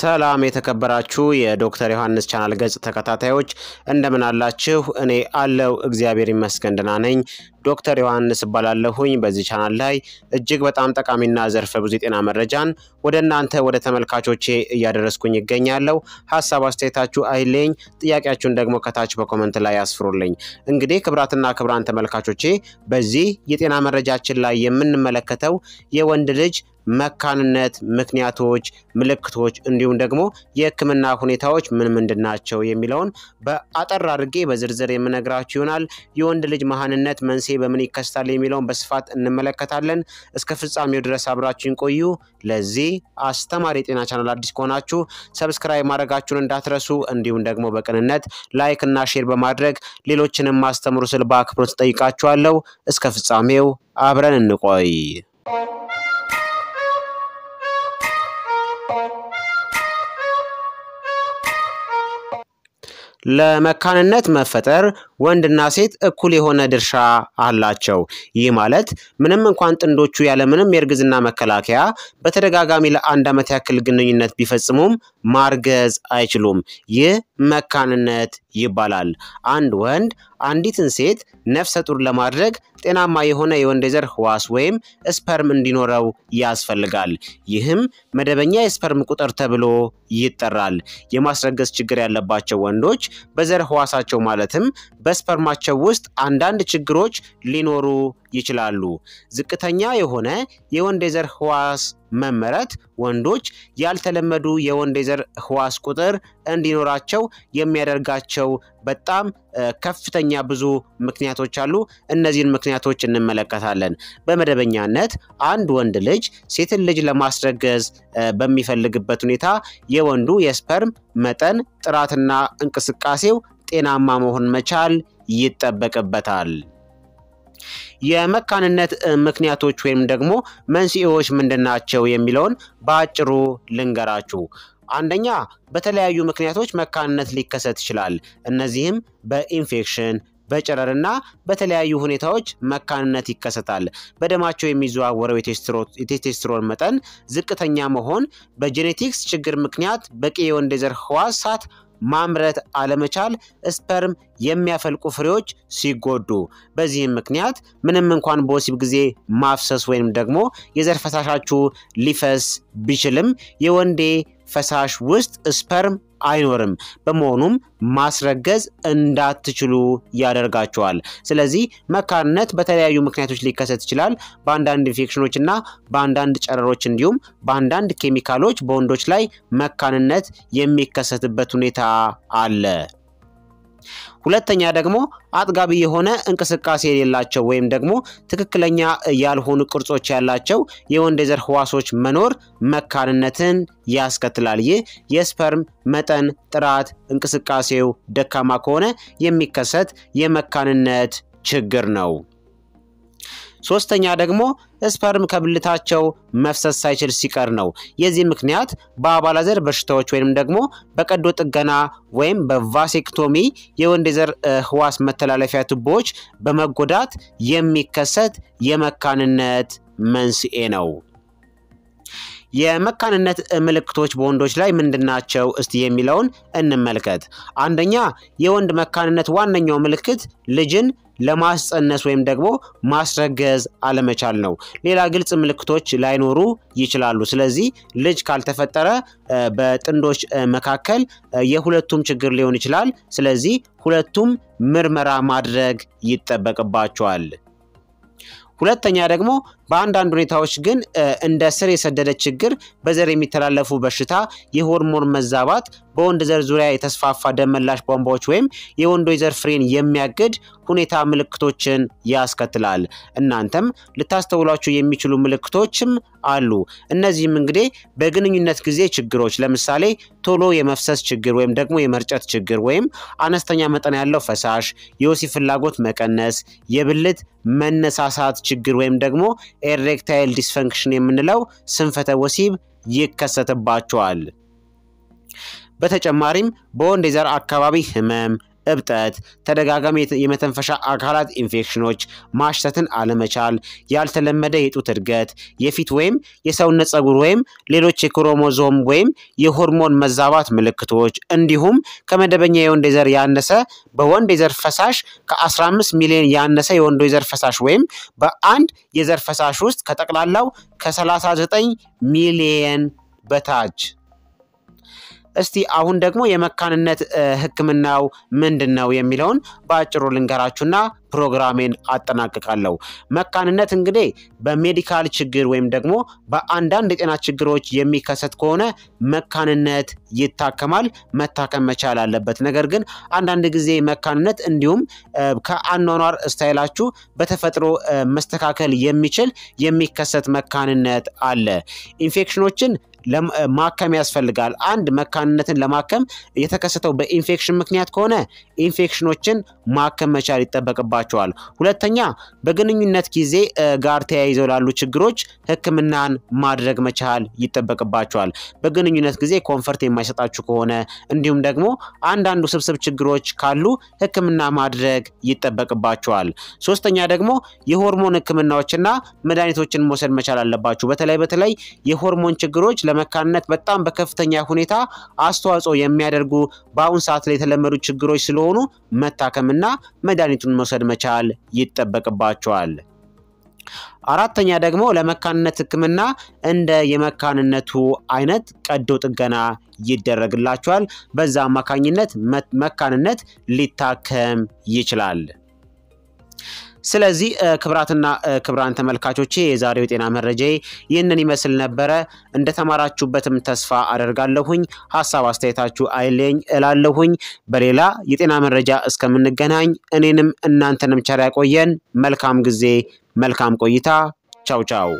ሰላም የተከበራችሁ የዶክተር ዮሐንስ ቻናል ገጽ ተከታታዮች እንደምን አላችሁ? እኔ አለው እግዚአብሔር ይመስገን ደህና ነኝ። ዶክተር ዮሐንስ እባላለሁኝ። በዚህ ቻናል ላይ እጅግ በጣም ጠቃሚና ዘርፈ ብዙ የጤና መረጃን ወደ እናንተ ወደ ተመልካቾቼ እያደረስኩኝ ይገኛለሁ። ሀሳብ አስተያየታችሁ አይለኝ፣ ጥያቄያችሁን ደግሞ ከታች በኮመንት ላይ አስፍሩልኝ። እንግዲህ ክብራትና ክብራን ተመልካቾቼ በዚህ የጤና መረጃችን ላይ የምንመለከተው የወንድ ልጅ መካንነት ምክንያቶች፣ ምልክቶች እንዲሁም ደግሞ የህክምና ሁኔታዎች ምን ምንድን ናቸው የሚለውን በአጠር አድርጌ በዝርዝር የምነግራችሁ ይሆናል። የወንድ ልጅ መሃንነት መንስኤ በምን ይከሰታል የሚለውን በስፋት እንመለከታለን። እስከ ፍጻሜው ድረስ አብራችሁን ቆዩ። ለዚህ አስተማሪ የጤና ቻናል አዲስ ከሆናችሁ ሰብስክራይብ ማድረጋችሁን እንዳትረሱ፣ እንዲሁም ደግሞ በቅንነት ላይክ እና ሼር በማድረግ ሌሎችንም ማስተምሩ ስል በአክብሮት ጠይቃችኋለሁ። እስከ ፍጻሜው አብረን እንቆይ። ለመካንነት መፈጠር ወንድና ሴት እኩል የሆነ ድርሻ አላቸው። ይህ ማለት ምንም እንኳን ጥንዶቹ ያለምንም የእርግዝና መከላከያ በተደጋጋሚ ለአንድ ዓመት ያክል ግንኙነት ቢፈጽሙም ማርገዝ አይችሉም። ይህ መካንነት ይባላል። አንድ ወንድ አንዲትን ሴት ነፍሰ ጡር ለማድረግ ጤናማ የሆነ የወንድ ዘር ህዋስ ወይም ስፐርም እንዲኖረው ያስፈልጋል። ይህም መደበኛ የስፐርም ቁጥር ተብሎ ይጠራል። የማስረገዝ ችግር ያለባቸው ወንዶች በዘር ህዋሳቸው ማለትም በስፐርማቸው ውስጥ አንዳንድ ችግሮች ሊኖሩ ይችላሉ። ዝቅተኛ የሆነ የወንድ የዘር ህዋስ መመረት ወንዶች ያልተለመዱ የወንድ የዘር ህዋስ ቁጥር እንዲኖራቸው የሚያደርጋቸው በጣም ከፍተኛ ብዙ ምክንያቶች አሉ። እነዚህን ምክንያቶች እንመለከታለን። በመደበኛነት አንድ ወንድ ልጅ ሴትን ልጅ ለማስረገዝ በሚፈልግበት ሁኔታ የወንዱ የስፐርም መጠን ጥራትና እንቅስቃሴው ጤናማ መሆን መቻል ይጠበቅበታል። የመካንነት ምክንያቶች ወይም ደግሞ መንስኤዎች ምንድናቸው የሚለውን በአጭሩ ልንገራችሁ። አንደኛ በተለያዩ ምክንያቶች መካንነት ሊከሰት ይችላል። እነዚህም በኢንፌክሽን በጨረርና በተለያዩ ሁኔታዎች መካንነት ይከሰታል። በደማቸው የሚዘዋወረው የቴስቴስትሮን መጠን ዝቅተኛ መሆን፣ በጄኔቲክስ ችግር ምክንያት በቂ የወንድ ዘር ህዋሳት ማምረት አለመቻል ስፐርም የሚያፈልቁ ፍሬዎች ሲጎዱ፣ በዚህም ምክንያት ምንም እንኳን በወሲብ ጊዜ ማፍሰስ ወይም ደግሞ የዘር ፈሳሻችሁ ሊፈስ ቢችልም የወንዴ ፈሳሽ ውስጥ ስፐርም አይኖርም። በመሆኑም ማስረገዝ እንዳትችሉ ያደርጋቸዋል። ስለዚህ መካንነት በተለያዩ ምክንያቶች ሊከሰት ይችላል። በአንዳንድ ኢንፌክሽኖች እና በአንዳንድ ጨረሮች እንዲሁም በአንዳንድ ኬሚካሎች በወንዶች ላይ መካንነት የሚከሰትበት ሁኔታ አለ። ሁለተኛ ደግሞ አጥጋቢ የሆነ እንቅስቃሴ የሌላቸው ወይም ደግሞ ትክክለኛ ያልሆኑ ቅርጾች ያላቸው የወንድ የዘር ህዋሶች መኖር መካንነትን ያስከትላል። ይህ የስፐርም መጠን፣ ጥራት፣ እንቅስቃሴው ደካማ ከሆነ የሚከሰት የመካንነት ችግር ነው። ሶስተኛ ደግሞ ስፐርም ከብልታቸው መፍሰስ ሳይችል ሲቀር ነው። የዚህ ምክንያት በአባላዘር በሽታዎች ወይም ደግሞ በቀዶ ጥገና ወይም በቫሴክቶሚ የወንድ ዘር ህዋስ መተላለፊያ ቱቦዎች በመጎዳት የሚከሰት የመካንነት መንስኤ ነው። የመካንነት ምልክቶች በወንዶች ላይ ምንድናቸው? እስቲ የሚለውን እንመልከት። አንደኛ የወንድ መካንነት ዋነኛው ምልክት ልጅን ለማስጸነስ ወይም ደግሞ ማስረገዝ አለመቻል ነው። ሌላ ግልጽ ምልክቶች ላይኖሩ ይችላሉ። ስለዚህ ልጅ ካልተፈጠረ በጥንዶች መካከል የሁለቱም ችግር ሊሆን ይችላል። ስለዚህ ሁለቱም ምርመራ ማድረግ ይጠበቅባቸዋል። ሁለተኛ ደግሞ በአንዳንድ ሁኔታዎች ግን እንደ ስር የሰደደ ችግር በዘር የሚተላለፉ በሽታ፣ የሆርሞን መዛባት፣ በወንድ ዘር ዙሪያ የተስፋፋ ደመላሽ ቧንቧዎች ወይም የወንዶች ዘር ፍሬን የሚያግድ ሁኔታ ምልክቶችን ያስከትላል። እናንተም ልታስተውሏቸው የሚችሉ ምልክቶችም አሉ። እነዚህም እንግዲህ በግንኙነት ጊዜ ችግሮች፣ ለምሳሌ ቶሎ የመፍሰስ ችግር ወይም ደግሞ የመርጨት ችግር ወይም አነስተኛ መጠን ያለው ፈሳሽ፣ የወሲብ ፍላጎት መቀነስ፣ የብልት መነሳሳት ችግር ወይም ደግሞ ኤሬክታይል ዲስፈንክሽን የምንለው ስንፈተ ወሲብ ይከሰትባቸዋል። በተጨማሪም በወንድ የዘር አካባቢ ህመም፣ እብጠት፣ ተደጋጋሚ የመተንፈሻ አካላት ኢንፌክሽኖች፣ ማሽተትን አለመቻል፣ ያልተለመደ የጡት እድገት፣ የፊት ወይም የሰውነት ጸጉር ወይም ሌሎች የክሮሞዞም ወይም የሆርሞን መዛባት ምልክቶች እንዲሁም ከመደበኛ የወንድ ዘር ያነሰ በወንድ የዘር ፈሳሽ ከ15 ሚሊዮን ያነሰ የወንዶ የዘር ፈሳሽ ወይም በአንድ የዘር ፈሳሽ ውስጥ ከጠቅላላው ከ39 ሚሊየን በታች እስቲ አሁን ደግሞ የመካንነት ህክምናው ምንድን ነው የሚለውን በአጭሩ ልንገራችሁና ፕሮግራሜን አጠናቅቃለሁ። መካንነት እንግዲህ በሜዲካል ችግር ወይም ደግሞ በአንዳንድ የጤና ችግሮች የሚከሰት ከሆነ መካንነት ይታከማል፣ መታከም መቻል አለበት። ነገር ግን አንዳንድ ጊዜ መካንነት እንዲሁም ከአኗኗር ስታይላችሁ በተፈጥሮ መስተካከል የሚችል የሚከሰት መካንነት አለ። ኢንፌክሽኖችን ማከም ያስፈልጋል። አንድ መካንነትን ለማከም የተከሰተው በኢንፌክሽን ምክንያት ከሆነ ኢንፌክሽኖችን ማከም መቻል ይጠበቅባቸዋል። ይኖርባቸዋል። ሁለተኛ በግንኙነት ጊዜ ጋር ተያይዘው ላሉ ችግሮች ህክምናን ማድረግ መቻል ይጠበቅባቸዋል። በግንኙነት ጊዜ ኮንፈርት የማይሰጣችሁ ከሆነ እንዲሁም ደግሞ አንዳንድ ውስብስብ ችግሮች ካሉ ህክምና ማድረግ ይጠበቅባቸዋል። ሶስተኛ ደግሞ የሆርሞን ህክምናዎችና መድኃኒቶችን መውሰድ መቻል አለባችሁ። በተለይ በተለይ የሆርሞን ችግሮች ለመካንነት በጣም በከፍተኛ ሁኔታ አስተዋጽኦ የሚያደርጉ በአሁን ሰዓት ላይ የተለመዱ ችግሮች ስለሆኑ መታከምና መድኃኒቱን መውሰድ ማስወገድ መቻል ይጠበቅባቸዋል። አራተኛ ደግሞ ለመካንነት ህክምና እንደ የመካንነቱ አይነት ቀዶ ጥገና ይደረግላቸዋል። በዛ አማካኝነት መካንነት ሊታከም ይችላል። ስለዚህ ክብራትና ክብራን ተመልካቾቼ የዛሬው የጤና መረጃዬ ይህንን ይመስል ነበረ። እንደተማራችሁበትም ተስፋ አደርጋለሁኝ። ሀሳብ አስተያየታችሁ አይለኝ እላለሁኝ። በሌላ የጤና መረጃ እስከምንገናኝ እኔንም እናንተንም ቸር ያቆየን። መልካም ጊዜ፣ መልካም ቆይታ። ቻው ቻው።